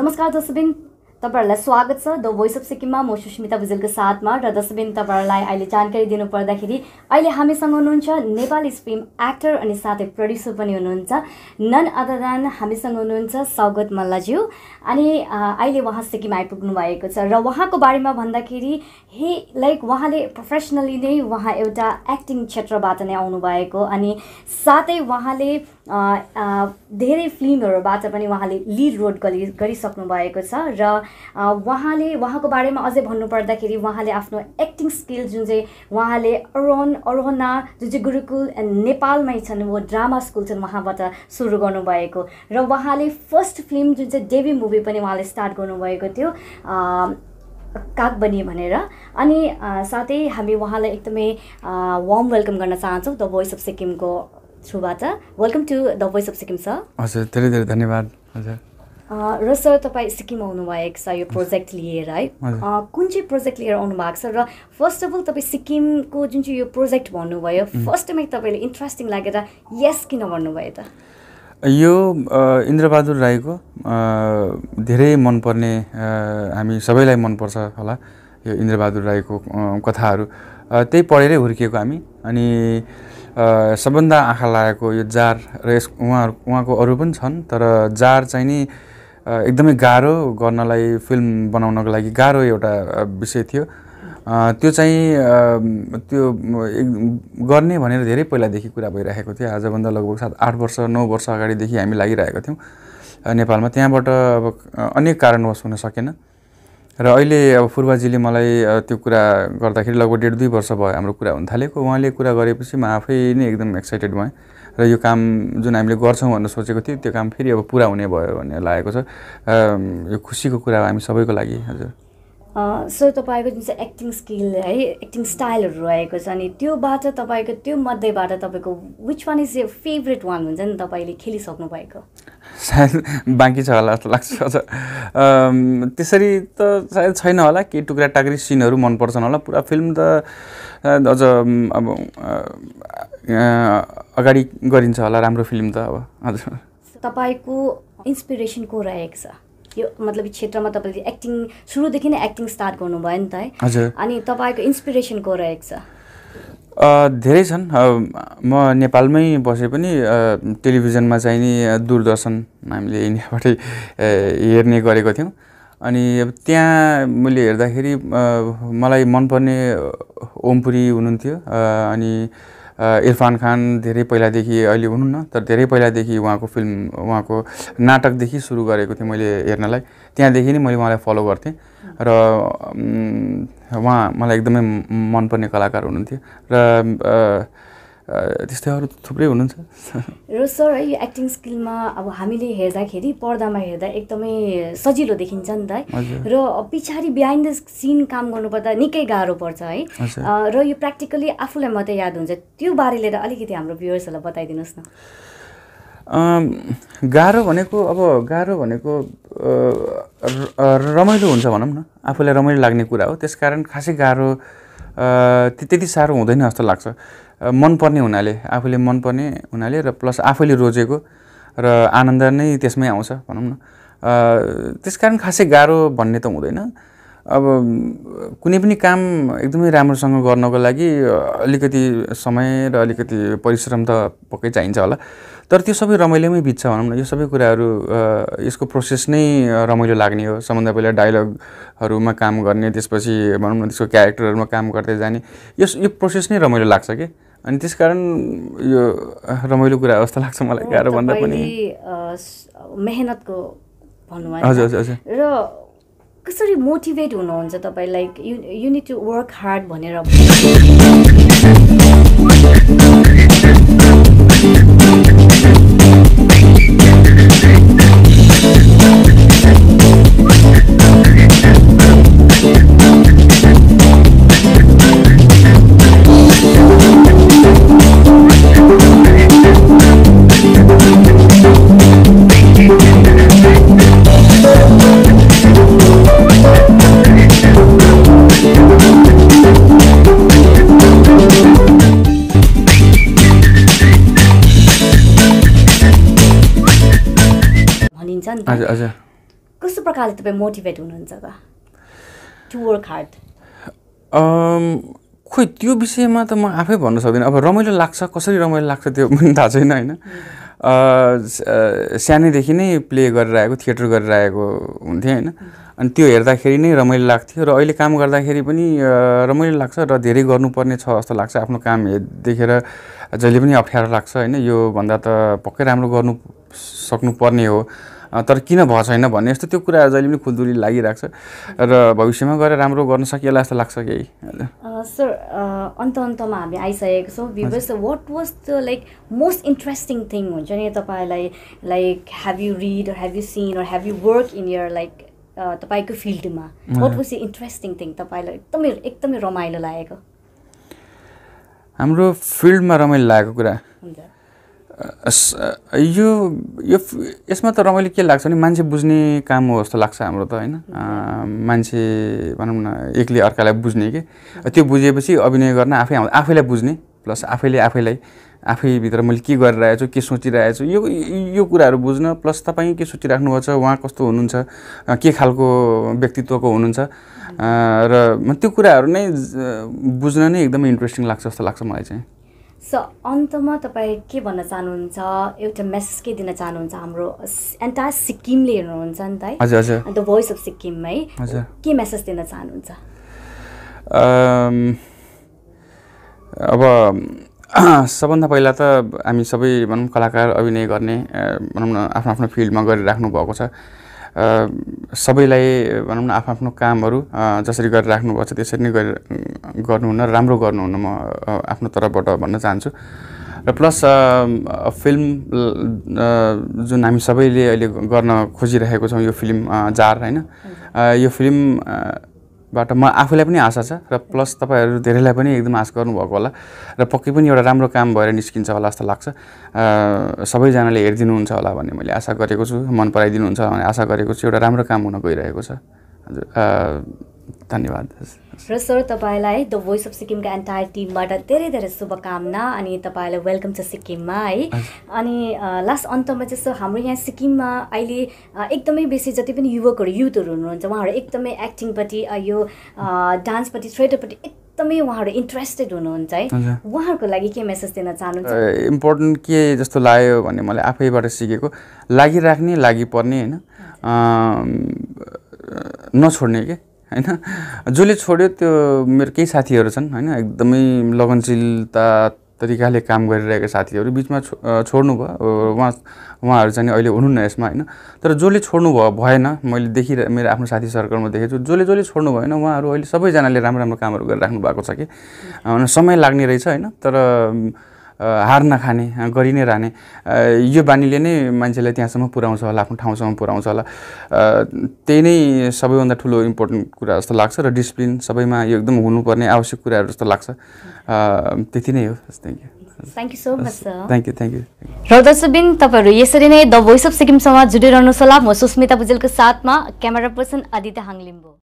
नमस्कार दसबिन तपाईँहरूलाई स्वागत छ द भोइस अफ सिक्किममा म सुस्मिता भुजेलको साथमा र दसबिन तपाईँहरूलाई अहिले जानकारी दिनुपर्दाखेरि अहिले हामीसँग हुनुहुन्छ नेपाली फिल्म एक्टर अनि साथै प्रड्युसर पनि हुनुहुन्छ नन अदर देन हामीसँग हुनुहुन्छ सौगत मल्लज्यू अनि अहिले उहाँ सिक्किम आइपुग्नु भएको छ र उहाँको बारेमा भन्दाखेरि हे लाइक उहाँले प्रोफेसनली नै उहाँ एउटा एक्टिङ क्षेत्रबाट नै आउनुभएको अनि साथै उहाँले धेरै फिल्महरूबाट पनि उहाँले लिड रोल गरि गरिसक्नु भएको छ र उहाँले उहाँको बारेमा अझै भन्नुपर्दाखेरि उहाँले आफ्नो एक्टिङ स्किल जुन चाहिँ उहाँले अरोहन अरोहना जुन चाहिँ गुरुकुल नेपालमै छन् वो ड्रामा स्कुल छन् उहाँबाट सुरु गर्नुभएको र उहाँले फर्स्ट फिल्म जुन चाहिँ डेबी मुभी पनि उहाँले स्टार्ट गर्नुभएको थियो बनिए भनेर अनि साथै हामी उहाँलाई एकदमै वार्म वेलकम गर्न चाहन्छौँ द भोइस अफ सिक्किमको थ्रुबाट welcome to the voice of Sikkim sir हजुर धेरै धेरै धन्यवाद हजुर र सर तपाईँ सिक्किम आउनुभएको छ यो प्रोजेक्ट लिएर है कुन चाहिँ प्रोजेक्ट लिएर आउनु भएको छ र फर्स्ट अफ अल तपाईँ सिक्किमको जुन चाहिँ यो प्रोजेक्ट भन्नुभयो फर्स्टमै तपाईँले इन्ट्रेस्टिङ लागेर यस किन भन्नुभयो त यो इन्द्रबहादुर राईको धेरै मनपर्ने हामी सबैलाई मनपर्छ होला यो इन्द्रबहादुर राईको कथाहरू त्यही पढेरै हुर्किएको हामी अनि सबभन्दा आँखा लागेको यो जार र यस उहाँहरू उहाँको अरू पनि छन् तर जार चाहिँ नि एकदमै गाह्रो गर्नलाई फिल्म बनाउनको लागि गाह्रो एउटा विषय थियो त्यो चाहिँ त्यो गर्ने भनेर धेरै पहिलादेखि कुरा भइरहेको थियो आजभन्दा लगभग सात आठ वर्ष नौ वर्ष अगाडिदेखि हामी लागिरहेको थियौँ नेपालमा त्यहाँबाट अब अनेक कारणवश हुन सकेन र अहिले अब पूर्वाजीले मलाई त्यो कुरा गर्दाखेरि लगभग डेढ दुई वर्ष भयो हाम्रो कुरा हुन थालेको उहाँले कुरा गरेपछि म आफै नै एकदम एक्साइटेड भएँ र यो काम जुन हामीले गर्छौँ भनेर सोचेको थियौँ त्यो काम फेरि अब पुरा हुने भयो भन्ने लागेको छ यो खुसीको कुरा हो हामी सबैको लागि हजुर सो तपाईँको जुन चाहिँ एक्टिङ स्किल है एक्टिङ स्टाइलहरू रहेको छ अनि त्योबाट तपाईँको त्यो मध्येबाट तपाईँको which one is your favourite one हुन्छ नि तपाईँले खेलिसक्नु भएको सायद बाँकी छ होला जस्तो लाग्छ त्यसरी त सायद छैन होला केही टुक्रा टाक्री सिनहरू मनपर्छन् होला पुरा फिल्म त अझ अब अगाडि गरिन्छ होला राम्रो फिल्म त अब हजुर तपाईँको इन्सपिरेसन को रहेको छ यो मतलब क्षेत्रमा तपाईँले एक्टिङ सुरुदेखि नै एक्टिङ स्टार्ट गर्नुभयो नि त है हजुर अनि तपाईँको इन्सपिरेसन को रहेको छ धेरै छन् म नेपालमै बसे पनि टेलिभिजनमा चाहिँ नि दूरदर्शन हामीले इन्डियाबाटै हेर्ने गरेको थियौँ अनि अब त्यहाँ मैले हेर्दाखेरि मलाई मनपर्ने ओमपुरी हुनुहुन्थ्यो अनि इरफान खान धेरै पहिलादेखि अहिले हुनु तर धेरै पहिलादेखि उहाँको फिल्म उहाँको नाटकदेखि सुरु गरेको थिएँ मैले हेर्नलाई त्यहाँदेखि नै मैले उहाँलाई फलो गर्थेँ र उहाँ मलाई एकदमै मनपर्ने कलाकार हुनुहुन्थ्यो र त्यस्तै अरू थुप्रै हुनुहुन्छ र सर है यो एक्टिङ स्किलमा अब हामीले हेर्दाखेरि पर्दामा हेर्दा एकदमै सजिलो देखिन्छ नि त है र पछाडि बिहाइन्ड द सिन काम गर्नुपर्दा निकै गाह्रो पर्छ है र यो प्र्याक्टिकली आफूलाई मात्रै याद हुन्छ त्यो बारे लिएर अलिकति हाम्रो भ्युवर्सहरूलाई बताइदिनुहोस् न गाह्रो भनेको अब गाह्रो भनेको रमाइलो हुन्छ भनौँ न आफूलाई रमाइलो लाग्ने कुरा हो त्यसकारण खासै गाह्रो त्यति साह्रो हुँदैन जस्तो लाग्छ मनपर्ने हुनाले आफूले मनपर्ने हुनाले र प्लस आफैले रोजेको र आनन्द नै त्यसमै आउँछ भनौँ न कारण खासै गाह्रो भन्ने त हुँदैन अब कुनै पनि काम एकदमै राम्रोसँग गर्नको लागि अलिकति समय र अलिकति परिश्रम त पक्कै चाहिन्छ होला तर त्यो सबै रमाइलोमै बित्छ भनौँ न यो सबै कुराहरू यसको प्रोसेस नै रमाइलो लाग्ने हो सबभन्दा पहिला डायलगहरूमा काम गर्ने त्यसपछि भनौँ न त्यसको क्यारेक्टरहरूमा काम गर्दै जाने यस यो प्रोसेस नै रमाइलो लाग्छ कि अनि त्यस कारण यो रमाइलो कुरा जस्तो लाग्छ मलाई गाह्रो भन्दा पनि मेहनतको भन्नु हजुर हजुर हजुर र कसरी मोटिभेट हुनुहुन्छ तपाईँ like you you need to work hard भनेर कस्तो प्रकारले तपाईँ मोटिभेट हुनुहुन्छ त टु वर्क हार्ड खोइ त्यो विषयमा त म आफै भन्न सक्दिनँ अब रमाइलो लाग्छ कसरी रमाइलो लाग्छ त्यो पनि थाहा छैन होइन सानैदेखि नै प्ले गरिरहेको थिएटर गरिरहेको आएको हुन्थेँ होइन अनि त्यो हेर्दाखेरि नै रमाइलो लाग्थ्यो र अहिले काम गर्दाखेरि पनि रमाइलो लाग्छ र धेरै गर्नुपर्ने छ जस्तो लाग्छ आफ्नो काम देखेर जहिले पनि अप्ठ्यारो लाग्छ होइन योभन्दा त पक्कै राम्रो गर्नु सक्नुपर्ने हो तर किन भएको छैन भन्ने जस्तो त्यो कुरा जहिले पनि खुल्दुली लागिरहेको छ र भविष्यमा गएर राम्रो गर्न सकिएला जस्तो लाग्छ कि सर अन्त अन्तमा हामी आइसकेको छौँ viewers what was the like most interesting thing हुन्छ नि तपाईँलाई like have you read have you seen have you work in your like तपाईँको फिल्डमा वाट वाज इन्ट्रेस्टिङ थिङ तपाईँलाई एकदमै एकदमै रमाइलो लागेको हाम्रो फिल्डमा रमाइलो लागेको कुरा यो यो यसमा त रमाइलो के लाग्छ भने मान्छे बुझ्ने काम हो जस्तो लाग्छ हाम्रो त होइन मान्छे भनौँ न एकले अर्कालाई बुझ्ने कि त्यो बुझेपछि अभिनय गर्न आफै आफैलाई बुझ्ने प्लस आफैले आफैलाई आफैभित्र मैले के गरिरहेको छु के सोचिरहेको छु यो यो कुराहरू बुझ्न प्लस तपाईँ के सोचिराख्नु भएको छ उहाँ कस्तो हुनुहुन्छ के खालको व्यक्तित्वको हुनुहुन्छ र त्यो कुराहरू नै बुझ्न नै एकदमै इन्ट्रेस्टिङ लाग्छ जस्तो लाग्छ मलाई चाहिँ सो अन्तमा तपाईँ के भन्न चाहनुहुन्छ एउटा मेसेज के दिन चाहनुहुन्छ हाम्रो एन्टायर सिक्किमले हेर्नुहुन्छ नि त है द भोइस अफ सिक्किम है के मेसेज दिन चाहनुहुन्छ अब सबभन्दा पहिला त हामी सबै भनौँ कलाकार अभिनय गर्ने भनौँ न आफ्नो आफ्नो फिल्डमा गरिराख्नु भएको छ सबैलाई भनौँ न आफ्नो आफ्नो कामहरू जसरी गरेर छ त्यसरी नै गरेर गर्नुहुन्न राम्रो गर्नुहुन्न म आफ्नो तर्फबाट भन्न चाहन्छु र प्लस फिल्म जुन हामी सबैले अहिले गर्न खोजिरहेको छौँ यो फिल्म जार होइन यो फिल्म बाट म आफूलाई पनि आशा छ र प्लस तपाईँहरू धेरैलाई पनि एकदम आश गर्नुभएको होला र पक्कै पनि एउटा राम्रो काम भएर निस्किन्छ होला जस्तो लाग्छ सबैजनाले हेरिदिनुहुन्छ होला भन्ने मैले आशा गरेको छु मन पराइदिनुहुन्छ भन्ने आशा गरेको छु एउटा राम्रो काम हुन गइरहेको छ हजुर धन्यवाद र सर तपाईँलाई द भोइस अफ सिक्किमका एन्टायर टिमबाट धेरै धेरै शुभकामना अनि तपाईँलाई वेलकम छ सिक्किममा है अनि लास्ट अन्तमा चाहिँ सर हाम्रो यहाँ सिक्किममा अहिले एकदमै बेसी जति पनि युवकहरू युथहरू हुनुहुन्छ उहाँहरू एकदमै एक्टिङपट्टि यो डान्सपट्टि थिएटरपट्टि एकदमै उहाँहरू इन्ट्रेस्टेड हुनुहुन्छ है उहाँहरूको लागि के मेसेज दिन चाहनुहुन्छ इम्पोर्टेन्ट के जस्तो लाग्यो भने मैले आफैबाट सिकेको लागिराख्ने लागि पर्ने होइन नछोड्ने क्या होइन जसले छोड्यो त्यो मेरो केही साथीहरू छन् होइन एकदमै लगनशीलता तरिकाले काम गरिरहेका साथीहरू बिचमा छो छोड्नु भयो उहाँ उहाँहरू चाहिँ अहिले हुनुहुन्न यसमा होइन तर जसले छोड्नु भयो भएन मैले देखिरहे मेरो आफ्नो साथी सर्कलमा देखेको छु जसले जसले छोड्नु भएन उहाँहरू अहिले सबैजनाले राम्रो राम्रो कामहरू गरिराख्नु भएको छ कि समय लाग्ने रहेछ होइन तर हार नखाने गरि नै रहने यो बानीले नै मान्छेलाई त्यहाँसम्म पुऱ्याउँछ होला आफ्नो ठाउँसम्म पुऱ्याउँछ होला त्यही नै सबैभन्दा ठुलो इम्पोर्टेन्ट कुरा जस्तो लाग्छ र डिसिप्लिन सबैमा यो एकदम हुनुपर्ने आवश्यक कुराहरू जस्तो लाग्छ त्यति नै हो thank you thank you so much thank you thank you र दर्शकबिन तपाईँहरू यसरी नै द भोइस अफ सिक्किमसँग जुडिरहनुहोस् होला म सुस्मिता भुजेलको साथमा क्यामेरा पर्सन आदित्य हाङ लिम्बू